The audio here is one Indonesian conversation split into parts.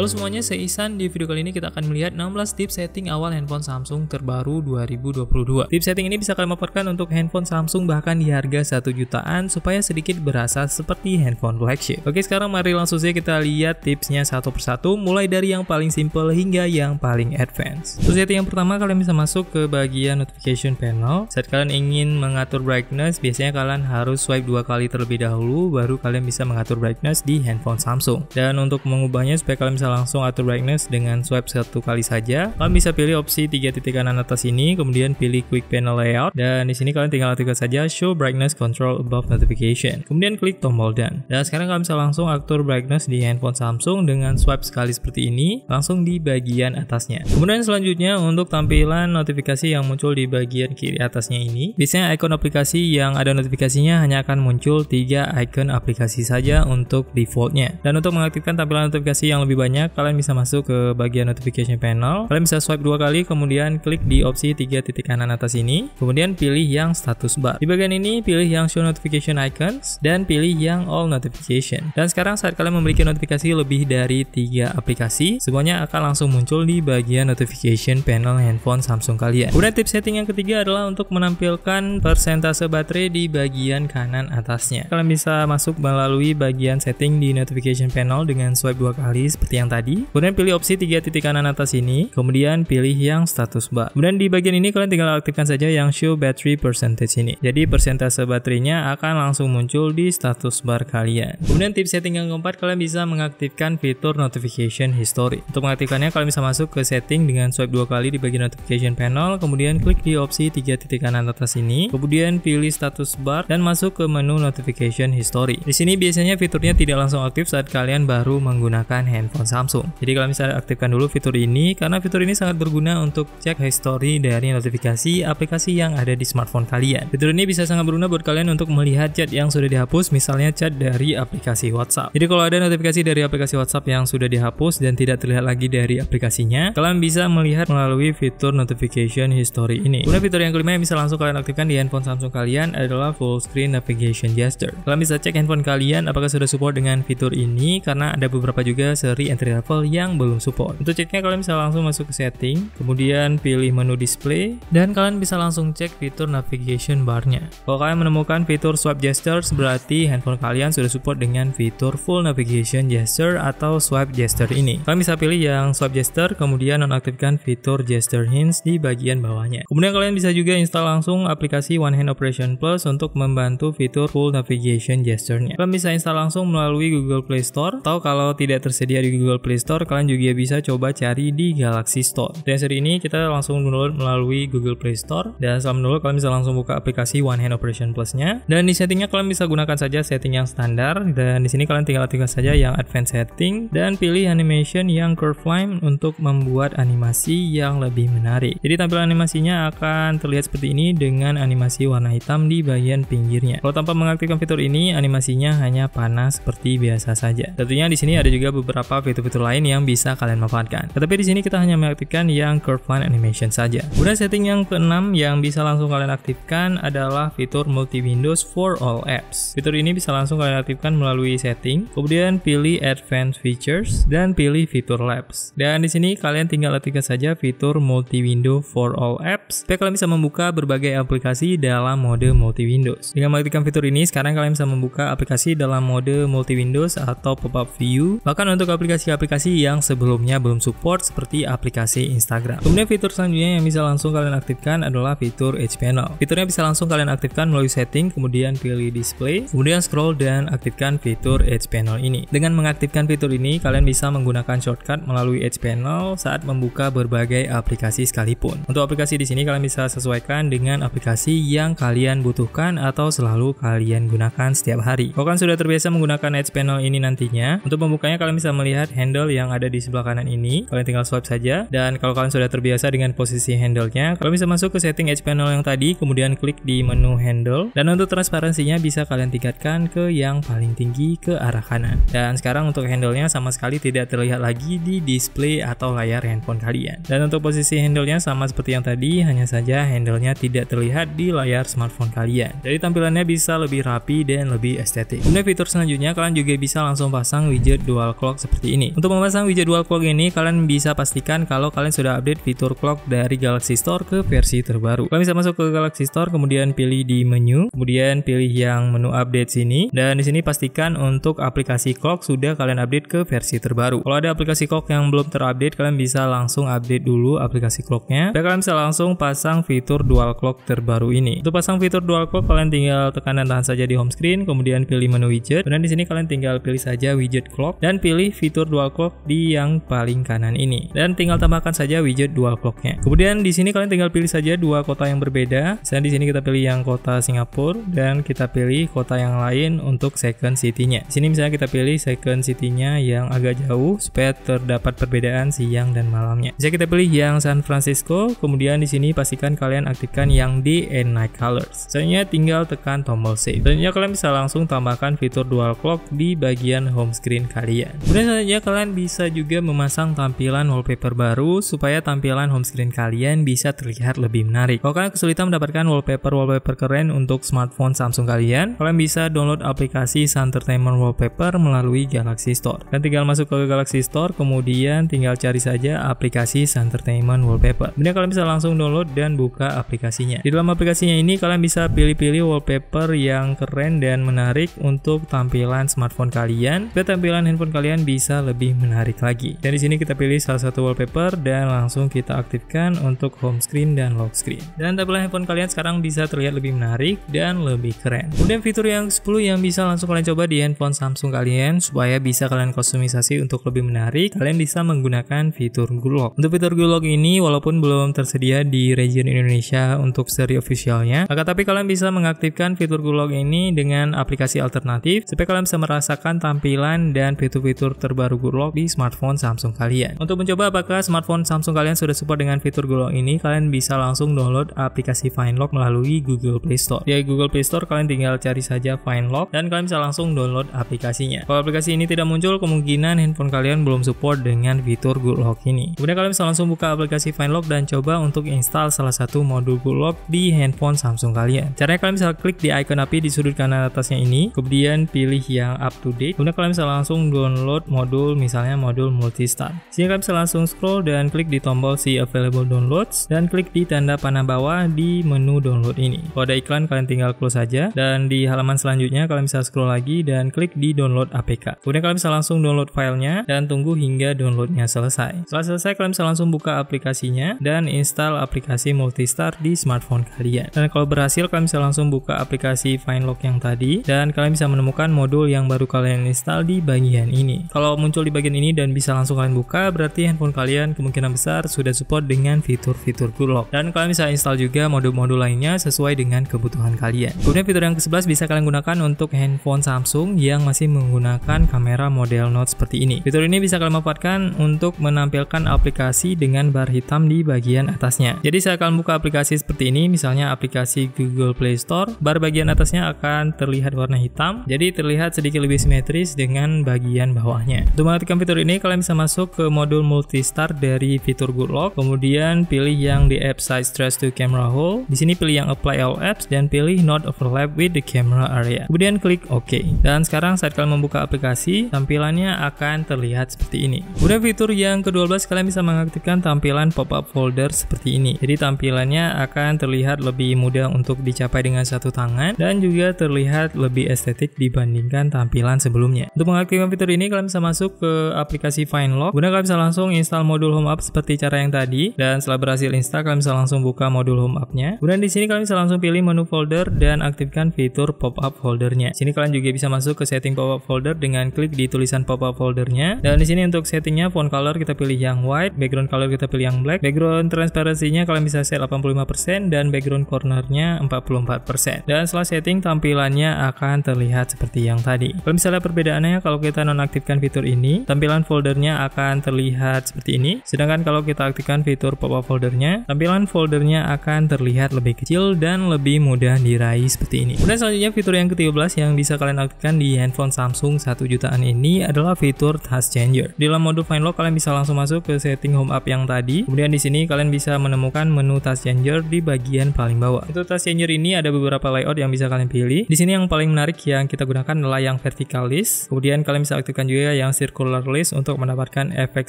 Halo semuanya, saya Isan. Di video kali ini kita akan melihat 16 tips setting awal handphone Samsung terbaru 2022. Tips setting ini bisa kalian dapatkan untuk handphone Samsung bahkan di harga 1 jutaan supaya sedikit berasa seperti handphone flagship. Oke, sekarang mari langsung saja kita lihat tipsnya satu persatu mulai dari yang paling simple hingga yang paling advance. Untuk setting yang pertama, kalian bisa masuk ke bagian notification panel. Saat kalian ingin mengatur brightness, biasanya kalian harus swipe dua kali terlebih dahulu baru kalian bisa mengatur brightness di handphone Samsung. Dan untuk mengubahnya supaya kalian bisa langsung atur brightness dengan swipe satu kali saja. Kalian bisa pilih opsi tiga titik kanan atas ini, kemudian pilih quick panel layout, dan di sini kalian tinggal aktifkan saja show brightness control above notification. Kemudian klik tombol done. Dan sekarang kalian bisa langsung atur brightness di handphone Samsung dengan swipe sekali seperti ini, langsung di bagian atasnya. Kemudian selanjutnya untuk tampilan notifikasi yang muncul di bagian kiri atasnya ini, biasanya icon aplikasi yang ada notifikasinya hanya akan muncul tiga icon aplikasi saja untuk defaultnya. Dan untuk mengaktifkan tampilan notifikasi yang lebih banyak, selanjutnya kalian bisa masuk ke bagian notification panel. Kalian bisa swipe dua kali kemudian klik di opsi tiga titik kanan atas ini. Kemudian pilih yang status bar. Di bagian ini pilih yang show notification icons dan pilih yang all notification. Dan sekarang saat kalian memiliki notifikasi lebih dari tiga aplikasi, semuanya akan langsung muncul di bagian notification panel handphone Samsung kalian. Kemudian tips setting yang ketiga adalah untuk menampilkan persentase baterai di bagian kanan atasnya. Kalian bisa masuk melalui bagian setting di notification panel dengan swipe dua kali seperti yang tadi. Kemudian pilih opsi tiga titik kanan atas ini. Kemudian pilih yang status bar. Kemudian di bagian ini kalian tinggal aktifkan saja yang show battery percentage ini. Jadi persentase baterainya akan langsung muncul di status bar kalian. Kemudian tips setting yang keempat kalian bisa mengaktifkan fitur notification history. Untuk mengaktifkannya kalian bisa masuk ke setting dengan swipe dua kali di bagian notification panel. Kemudian klik di opsi tiga titik kanan atas ini. Kemudian pilih status bar dan masuk ke menu notification history. Di sini biasanya fiturnya tidak langsung aktif saat kalian baru menggunakan handphone Samsung. Jadi kalau misalnya aktifkan dulu fitur ini karena fitur ini sangat berguna untuk cek history dari notifikasi aplikasi yang ada di smartphone kalian. Fitur ini bisa sangat berguna buat kalian untuk melihat chat yang sudah dihapus misalnya chat dari aplikasi WhatsApp. Jadi kalau ada notifikasi dari aplikasi WhatsApp yang sudah dihapus dan tidak terlihat lagi dari aplikasinya, kalian bisa melihat melalui fitur notification history ini. Kemudian fitur yang kelima yang bisa langsung kalian aktifkan di handphone Samsung kalian adalah full screen navigation gesture. Kalian bisa cek handphone kalian apakah sudah support dengan fitur ini karena ada beberapa juga seri entry dari Apple yang belum support. Untuk ceknya kalian bisa langsung masuk ke setting, kemudian pilih menu display, dan kalian bisa langsung cek fitur navigation barnya. Kalau kalian menemukan fitur swipe gestures, berarti handphone kalian sudah support dengan fitur full navigation gesture atau swipe gesture ini. Kalian bisa pilih yang swipe gesture, kemudian nonaktifkan fitur gesture hints di bagian bawahnya. Kemudian kalian bisa juga install langsung aplikasi One Hand Operation Plus untuk membantu fitur full navigation gesture-nya. Kalian bisa install langsung melalui Google Play Store atau kalau tidak tersedia di Google Google Play Store, kalian juga bisa coba cari di Galaxy Store. Dan seri ini kita langsung download melalui Google Play Store dan setelah download kalian bisa langsung buka aplikasi One Hand Operation Plus-nya. Dan di settingnya kalian bisa gunakan saja setting yang standar dan di sini kalian tinggal aktifkan saja yang advanced setting dan pilih animation yang curve line untuk membuat animasi yang lebih menarik. Jadi tampilan animasinya akan terlihat seperti ini dengan animasi warna hitam di bagian pinggirnya. Kalau tanpa mengaktifkan fitur ini, animasinya hanya panas seperti biasa saja. Tentunya di sini ada juga beberapa fitur-fitur fitur lain yang bisa kalian manfaatkan. Tetapi di sini kita hanya mengaktifkan yang curve line animation saja. Kemudian setting yang keenam yang bisa langsung kalian aktifkan adalah fitur multi windows for all apps. Fitur ini bisa langsung kalian aktifkan melalui setting, kemudian pilih advanced features dan pilih fitur labs. Dan di sini kalian tinggal aktifkan saja fitur multi window for all apps supaya kalian bisa membuka berbagai aplikasi dalam mode multi windows. Dengan mengaktifkan fitur ini, sekarang kalian bisa membuka aplikasi dalam mode multi windows atau pop-up view. Bahkan untuk aplikasi aplikasi-aplikasi yang sebelumnya belum support seperti aplikasi Instagram. Kemudian fitur selanjutnya yang bisa langsung kalian aktifkan adalah fitur Edge Panel. Fiturnya bisa langsung kalian aktifkan melalui setting, kemudian pilih display, kemudian scroll dan aktifkan fitur Edge Panel ini. Dengan mengaktifkan fitur ini, kalian bisa menggunakan shortcut melalui Edge Panel saat membuka berbagai aplikasi sekalipun. Untuk aplikasi di sini kalian bisa sesuaikan dengan aplikasi yang kalian butuhkan atau selalu kalian gunakan setiap hari. Kalau kalian sudah terbiasa menggunakan Edge Panel ini nantinya, untuk membukanya kalian bisa melihat handle yang ada di sebelah kanan ini. Kalian tinggal swipe saja dan kalau kalian sudah terbiasa dengan posisi handle-nya, kalian bisa masuk ke setting edge panel yang tadi kemudian klik di menu handle dan untuk transparansinya bisa kalian tingkatkan ke yang paling tinggi ke arah kanan. Dan sekarang untuk handle-nya sama sekali tidak terlihat lagi di display atau layar handphone kalian. Dan untuk posisi handle-nya sama seperti yang tadi, hanya saja handle-nya tidak terlihat di layar smartphone kalian. Jadi tampilannya bisa lebih rapi dan lebih estetik. Untuk fitur selanjutnya, kalian juga bisa langsung pasang widget dual clock seperti ini. Untuk memasang widget dual clock ini, kalian bisa pastikan kalau kalian sudah update fitur clock dari Galaxy Store ke versi terbaru. Kalian bisa masuk ke Galaxy Store, kemudian pilih di menu, kemudian pilih yang menu update sini, dan di sini pastikan untuk aplikasi clock sudah kalian update ke versi terbaru. Kalau ada aplikasi clock yang belum terupdate, kalian bisa langsung update dulu aplikasi clocknya, dan kalian bisa langsung pasang fitur dual clock terbaru ini. Untuk pasang fitur dual clock, kalian tinggal tekan dan tahan saja di home screen, kemudian pilih menu widget, kemudian di sini kalian tinggal pilih saja widget clock, dan pilih fitur dual Dual clock di yang paling kanan ini. Dan tinggal tambahkan saja widget Dual clocknya. Kemudian di sini kalian tinggal pilih saja dua kota yang berbeda. Misalnya di sini kita pilih yang kota Singapura dan kita pilih kota yang lain untuk second city-nya. Di sini misalnya kita pilih second city-nya yang agak jauh supaya terdapat perbedaan siang dan malamnya. Bisa kita pilih yang San Francisco, kemudian di sini pastikan kalian aktifkan yang di and night colors. Selanjutnya tinggal tekan tombol save. Selanjutnya kalian bisa langsung tambahkan fitur dual clock di bagian home screen kalian. Kemudian selanjutnya kalian bisa juga memasang tampilan wallpaper baru supaya tampilan homescreen kalian bisa terlihat lebih menarik. Kalau kalian kesulitan mendapatkan wallpaper-wallpaper keren untuk smartphone Samsung kalian, kalian bisa download aplikasi Entertainment Wallpaper melalui Galaxy Store. Dan tinggal masuk ke Galaxy Store, kemudian tinggal cari saja aplikasi Entertainment Wallpaper. Kemudian kalian bisa langsung download dan buka aplikasinya. Di dalam aplikasinya ini kalian bisa pilih-pilih wallpaper yang keren dan menarik untuk tampilan smartphone kalian. Supaya tampilan handphone kalian bisa lebih lebih menarik lagi. Dan di sini kita pilih salah satu wallpaper dan langsung kita aktifkan untuk home screen dan lock screen. Dan tampilan handphone kalian sekarang bisa terlihat lebih menarik dan lebih keren. Kemudian fitur yang 10 yang bisa langsung kalian coba di handphone Samsung kalian supaya bisa kalian kustomisasi untuk lebih menarik, kalian bisa menggunakan fitur gulog. Untuk fitur gulog ini walaupun belum tersedia di region Indonesia untuk seri officialnya, maka tapi kalian bisa mengaktifkan fitur gulog ini dengan aplikasi alternatif supaya kalian bisa merasakan tampilan dan fitur-fitur terbaru Good fitur lock di smartphone Samsung kalian. Untuk mencoba apakah smartphone Samsung kalian sudah support dengan fitur Google Lock ini, kalian bisa langsung download aplikasi Find Lock melalui Google Play Store. Di ya, Google Play Store kalian tinggal cari saja Find Lock dan kalian bisa langsung download aplikasinya. Kalau aplikasi ini tidak muncul, kemungkinan handphone kalian belum support dengan fitur Google Lock ini. Kemudian kalian bisa langsung buka aplikasi Find Lock dan coba untuk install salah satu modul Google Lock di handphone Samsung kalian. Caranya kalian bisa klik di icon api di sudut kanan atasnya ini, kemudian pilih yang up to date. Kemudian kalian bisa langsung download modul misalnya modul multistar. Sehingga bisa langsung scroll dan klik di tombol See Available Downloads dan klik di tanda panah bawah di menu download ini. Kalau ada iklan kalian tinggal close saja dan di halaman selanjutnya kalian bisa scroll lagi dan klik di download APK. Kemudian kalian bisa langsung download filenya dan tunggu hingga downloadnya selesai. Setelah selesai kalian bisa langsung buka aplikasinya dan install aplikasi multistar di smartphone kalian. Dan kalau berhasil kalian bisa langsung buka aplikasi FindLock yang tadi dan kalian bisa menemukan modul yang baru kalian install di bagian ini. Kalau muncul di di bagian ini dan bisa langsung kalian buka, berarti handphone kalian kemungkinan besar sudah support dengan fitur-fitur Good Lock. Dan kalian bisa install juga modul-modul lainnya sesuai dengan kebutuhan kalian. Kemudian fitur yang ke-11 bisa kalian gunakan untuk handphone Samsung yang masih menggunakan kamera model Note seperti ini. Fitur ini bisa kalian manfaatkan untuk menampilkan aplikasi dengan bar hitam di bagian atasnya. Jadi saya akan buka aplikasi seperti ini, misalnya aplikasi Google Play Store, bar bagian atasnya akan terlihat warna hitam, jadi terlihat sedikit lebih simetris dengan bagian bawahnya. Untuk mematikan fitur ini, kalian bisa masuk ke modul Multi Start dari fitur Good Lock, kemudian pilih yang di app size stress to camera hole. Di sini pilih yang apply all apps dan pilih not overlap with the camera area. Kemudian klik OK. Dan sekarang saat kalian membuka aplikasi, tampilannya akan terlihat seperti ini. Kemudian fitur yang ke-12 kalian bisa mengaktifkan tampilan pop-up folder seperti ini. Jadi tampilannya akan terlihat lebih mudah untuk dicapai dengan satu tangan dan juga terlihat lebih estetik dibandingkan tampilan sebelumnya. Untuk mengaktifkan fitur ini, kalian bisa masuk ke aplikasi Find Lock. Guna kalian bisa langsung install modul Home App seperti cara yang tadi dan setelah berhasil install kalian bisa langsung buka modul Home App-nya. Kemudian di sini kalian bisa langsung pilih menu folder dan aktifkan fitur pop-up foldernya. Di Sini kalian juga bisa masuk ke setting pop-up folder dengan klik di tulisan pop-up foldernya. Dan di sini untuk settingnya font color kita pilih yang white, background color kita pilih yang black, background transparansinya kalian bisa set 85% dan background cornernya 44%. Dan setelah setting tampilannya akan terlihat seperti yang tadi. Kalau misalnya perbedaannya kalau kita nonaktifkan fitur ini ini, tampilan foldernya akan terlihat seperti ini. Sedangkan kalau kita aktifkan fitur pop-up foldernya, tampilan foldernya akan terlihat lebih kecil dan lebih mudah diraih seperti ini. Kemudian selanjutnya fitur yang ke-13 yang bisa kalian aktifkan di handphone Samsung 1 jutaan ini adalah fitur Task Changer. Di dalam modul Find Lock kalian bisa langsung masuk ke setting Home App yang tadi. Kemudian di sini kalian bisa menemukan menu Task Changer di bagian paling bawah. Untuk Task Changer ini ada beberapa layout yang bisa kalian pilih. Di sini yang paling menarik yang kita gunakan adalah yang vertikalis. Kemudian kalian bisa aktifkan juga yang circle circular list untuk mendapatkan efek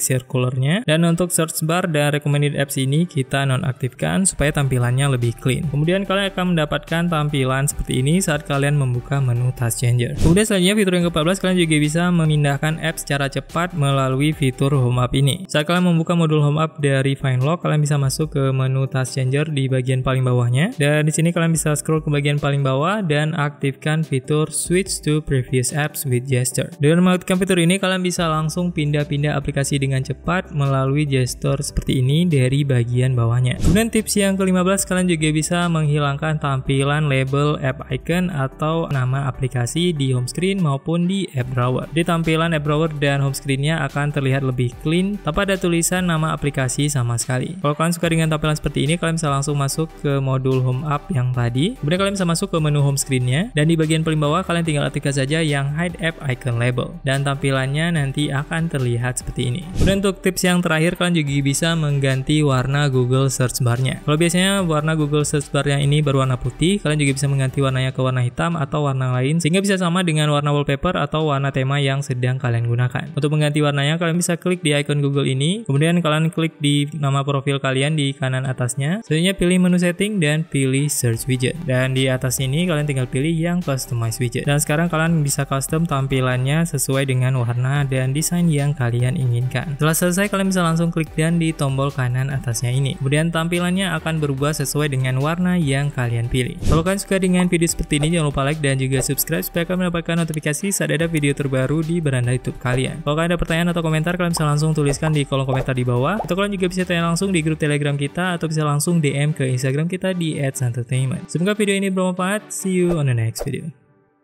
circularnya. Dan untuk search bar dan recommended apps ini kita nonaktifkan supaya tampilannya lebih clean. Kemudian kalian akan mendapatkan tampilan seperti ini saat kalian membuka menu task changer. Kemudian selanjutnya fitur yang ke-14 kalian juga bisa memindahkan apps secara cepat melalui fitur home up ini. Saat kalian membuka modul home up dari Find Lock, kalian bisa masuk ke menu task changer di bagian paling bawahnya. Dan di sini kalian bisa scroll ke bagian paling bawah dan aktifkan fitur switch to previous apps with gesture. Dengan mengaktifkan fitur ini kalian bisa bisa langsung pindah-pindah aplikasi dengan cepat melalui gesture seperti ini dari bagian bawahnya. Kemudian tips yang ke-15, kalian juga bisa menghilangkan tampilan label app icon atau nama aplikasi di home screen maupun di app browser. Di tampilan app browser dan home screennya akan terlihat lebih clean tanpa ada tulisan nama aplikasi sama sekali. Kalau kalian suka dengan tampilan seperti ini, kalian bisa langsung masuk ke modul home app yang tadi. Kemudian kalian bisa masuk ke menu home screennya dan di bagian paling bawah kalian tinggal aktifkan saja yang hide app icon label dan tampilannya nanti nanti akan terlihat seperti ini. Kemudian untuk tips yang terakhir, kalian juga bisa mengganti warna Google search barnya. Kalau biasanya warna Google search bar yang ini berwarna putih, kalian juga bisa mengganti warnanya ke warna hitam atau warna lain, sehingga bisa sama dengan warna wallpaper atau warna tema yang sedang kalian gunakan. Untuk mengganti warnanya, kalian bisa klik di icon Google ini, kemudian kalian klik di nama profil kalian di kanan atasnya, selanjutnya pilih menu setting dan pilih search widget. Dan di atas ini, kalian tinggal pilih yang customize widget. Dan sekarang kalian bisa custom tampilannya sesuai dengan warna dan dan desain yang kalian inginkan. Setelah selesai, kalian bisa langsung klik dan di tombol kanan atasnya ini. Kemudian tampilannya akan berubah sesuai dengan warna yang kalian pilih. Kalau kalian suka dengan video seperti ini, jangan lupa like dan juga subscribe supaya kalian mendapatkan notifikasi saat ada video terbaru di beranda YouTube kalian. Kalau kalian ada pertanyaan atau komentar, kalian bisa langsung tuliskan di kolom komentar di bawah. Atau kalian juga bisa tanya langsung di grup Telegram kita atau bisa langsung DM ke Instagram kita di @entertainment. Semoga video ini bermanfaat. See you on the next video.